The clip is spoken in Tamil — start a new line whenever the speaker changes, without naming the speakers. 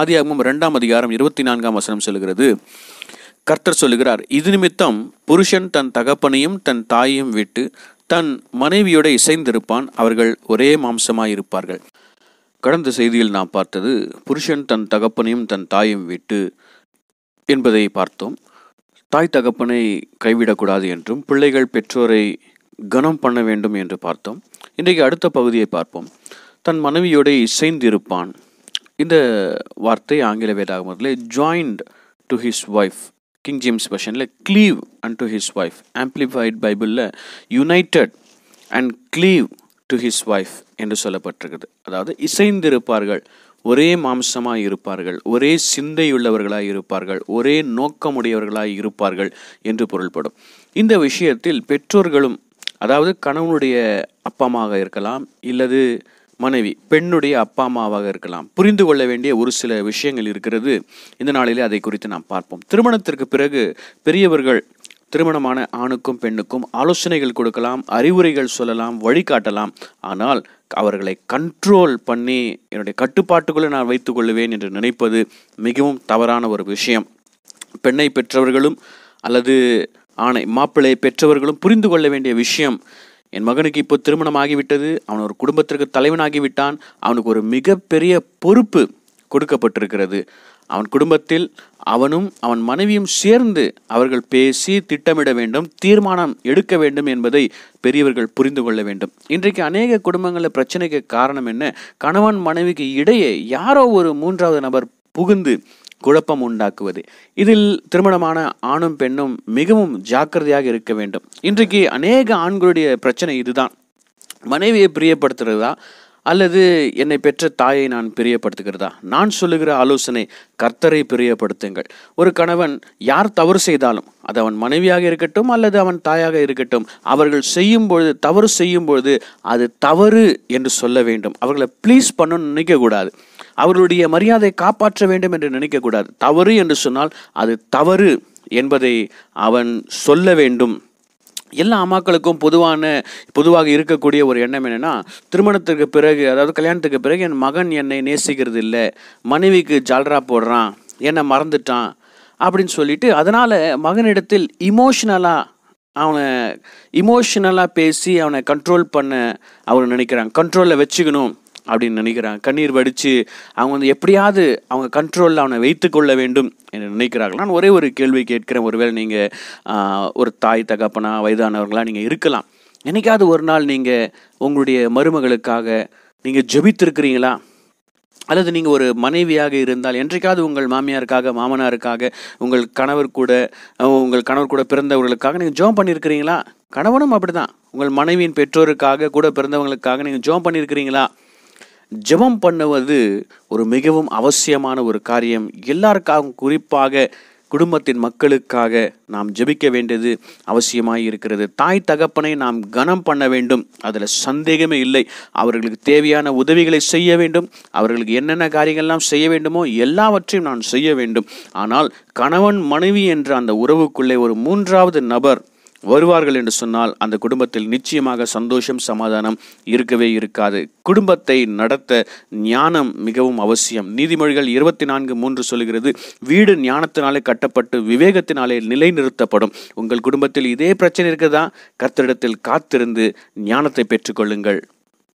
ஆதியாகமும் ரெண்டாம் அதிகாரம் இருபத்தி நான்காம் வசனம் சொல்கிறது கர்த்தர் சொல்லுகிறார் இது நிமித்தம் புருஷன் தன் தகப்பனையும் தன் தாயையும் விட்டு தன் மனைவியோட இசைந்திருப்பான் அவர்கள் ஒரே மாம்சமாயிருப்பார்கள் கடந்த செய்தியில் நாம் பார்த்தது புருஷன் தன் தகப்பனையும் தன் தாயும் விட்டு என்பதை பார்த்தோம் தாய் தகப்பனை கைவிடக்கூடாது என்றும் பிள்ளைகள் பெற்றோரை கனம் பண்ண வேண்டும் என்று பார்த்தோம் இன்றைக்கு அடுத்த பகுதியை பார்ப்போம் தன் மனைவியோட இசைந்திருப்பான் இந்த வார்த்தை ஆங்கில வேதாகமத்தில் joined to his wife King James வெர்ஷனில் cleave and to his wife amplified பைபிளில் united and cleave to his wife என்று சொல்லப்பட்டிருக்குது அதாவது இசைந்திருப்பார்கள் ஒரே மாம்சமாக இருப்பார்கள் ஒரே சிந்தையுள்ளவர்களாக இருப்பார்கள் ஒரே நோக்கமுடையவர்களாக இருப்பார்கள் என்று பொருள்படும் இந்த விஷயத்தில் பெற்றோர்களும் அதாவது கணவனுடைய அப்பமாக இருக்கலாம் இல்லது மனைவி பெண்ணுடைய அப்பா அம்மாவாக இருக்கலாம் புரிந்து கொள்ள வேண்டிய ஒரு சில விஷயங்கள் இருக்கிறது இந்த நாளிலே அதை குறித்து நாம் பார்ப்போம் திருமணத்திற்கு பிறகு பெரியவர்கள் திருமணமான ஆணுக்கும் பெண்ணுக்கும் ஆலோசனைகள் கொடுக்கலாம் அறிவுரைகள் சொல்லலாம் வழிகாட்டலாம் ஆனால் அவர்களை கண்ட்ரோல் பண்ணி என்னுடைய கட்டுப்பாட்டுக்குள்ளே நான் வைத்துக்கொள்வேன் என்று நினைப்பது மிகவும் தவறான ஒரு விஷயம் பெண்ணை பெற்றவர்களும் அல்லது ஆணை மாப்பிள்ளை பெற்றவர்களும் புரிந்து கொள்ள வேண்டிய விஷயம் என் மகனுக்கு இப்போ திருமணம் ஆகிவிட்டது அவன் ஒரு குடும்பத்திற்கு தலைவனாகிவிட்டான் அவனுக்கு ஒரு மிகப்பெரிய பொறுப்பு கொடுக்கப்பட்டிருக்கிறது அவன் குடும்பத்தில் அவனும் அவன் மனைவியும் சேர்ந்து அவர்கள் பேசி திட்டமிட வேண்டும் தீர்மானம் எடுக்க வேண்டும் என்பதை பெரியவர்கள் புரிந்து கொள்ள வேண்டும் இன்றைக்கு அநேக குடும்பங்களில் பிரச்சனைக்கு காரணம் என்ன கணவன் மனைவிக்கு இடையே யாரோ ஒரு மூன்றாவது நபர் புகுந்து குழப்பம் உண்டாக்குவது இதில் திருமணமான ஆணும் பெண்ணும் மிகவும் ஜாக்கிரதையாக இருக்க வேண்டும் இன்றைக்கு அநேக ஆண்களுடைய பிரச்சனை இதுதான் மனைவியை பிரியப்படுத்துறதா அல்லது என்னை பெற்ற தாயை நான் பிரியப்படுத்துகிறதா நான் சொல்லுகிற ஆலோசனை கர்த்தரை பிரியப்படுத்துங்கள் ஒரு கணவன் யார் தவறு செய்தாலும் அது அவன் மனைவியாக இருக்கட்டும் அல்லது அவன் தாயாக இருக்கட்டும் அவர்கள் செய்யும் பொழுது தவறு செய்யும் பொழுது அது தவறு என்று சொல்ல வேண்டும் அவர்களை ப்ளீஸ் பண்ணணும்னு நினைக்கக்கூடாது அவர்களுடைய மரியாதை காப்பாற்ற வேண்டும் என்று நினைக்கக்கூடாது தவறு என்று சொன்னால் அது தவறு என்பதை அவன் சொல்ல வேண்டும் எல்லா அம்மாக்களுக்கும் பொதுவான பொதுவாக இருக்கக்கூடிய ஒரு எண்ணம் என்னென்னா திருமணத்துக்கு பிறகு அதாவது கல்யாணத்துக்கு பிறகு என் மகன் என்னை நேசிக்கிறது இல்லை மனைவிக்கு ஜால்ரா போடுறான் என்னை மறந்துட்டான் அப்படின்னு சொல்லிட்டு அதனால் மகனிடத்தில் இமோஷனலாக அவனை இமோஷனலாக பேசி அவனை கண்ட்ரோல் பண்ண அவர் நினைக்கிறாங்க கண்ட்ரோலில் வச்சுக்கணும் அப்படின்னு நினைக்கிறாங்க கண்ணீர் வடித்து அவங்க வந்து எப்படியாவது அவங்க கண்ட்ரோலில் அவனை வைத்து கொள்ள வேண்டும் என்று நினைக்கிறார்கள் நான் ஒரே ஒரு கேள்வி கேட்கிறேன் ஒருவேளை நீங்கள் ஒரு தாய் தகப்பனா வயதானவர்களாக நீங்கள் இருக்கலாம் என்னைக்காவது ஒரு நாள் நீங்கள் உங்களுடைய மருமகளுக்காக நீங்கள் ஜபித்திருக்கிறீங்களா அல்லது நீங்கள் ஒரு மனைவியாக இருந்தால் என்றைக்காவது உங்கள் மாமியாருக்காக மாமனாருக்காக உங்கள் கணவர் கூட உங்கள் கணவர் கூட பிறந்தவர்களுக்காக நீங்கள் ஜோம் பண்ணியிருக்கிறீங்களா கணவனும் அப்படி தான் உங்கள் மனைவியின் பெற்றோருக்காக கூட பிறந்தவங்களுக்காக நீங்கள் ஜோம் பண்ணியிருக்கிறீங்களா ஜெபம் பண்ணுவது ஒரு மிகவும் அவசியமான ஒரு காரியம் எல்லாருக்காகவும் குறிப்பாக குடும்பத்தின் மக்களுக்காக நாம் ஜெபிக்க வேண்டியது அவசியமாக இருக்கிறது தாய் தகப்பனை நாம் கனம் பண்ண வேண்டும் அதில் சந்தேகமே இல்லை அவர்களுக்கு தேவையான உதவிகளை செய்ய வேண்டும் அவர்களுக்கு என்னென்ன காரியங்கள்லாம் செய்ய வேண்டுமோ எல்லாவற்றையும் நான் செய்ய வேண்டும் ஆனால் கணவன் மனைவி என்ற அந்த உறவுக்குள்ளே ஒரு மூன்றாவது நபர் வருவார்கள் என்று சொன்னால் அந்த குடும்பத்தில் நிச்சயமாக சந்தோஷம் சமாதானம் இருக்கவே இருக்காது குடும்பத்தை நடத்த ஞானம் மிகவும் அவசியம் நீதிமொழிகள் இருபத்தி நான்கு மூன்று சொல்கிறது வீடு ஞானத்தினாலே கட்டப்பட்டு விவேகத்தினாலே நிலைநிறுத்தப்படும் உங்கள் குடும்பத்தில் இதே பிரச்சனை இருக்குதா கத்திடத்தில் காத்திருந்து ஞானத்தை பெற்றுக்கொள்ளுங்கள்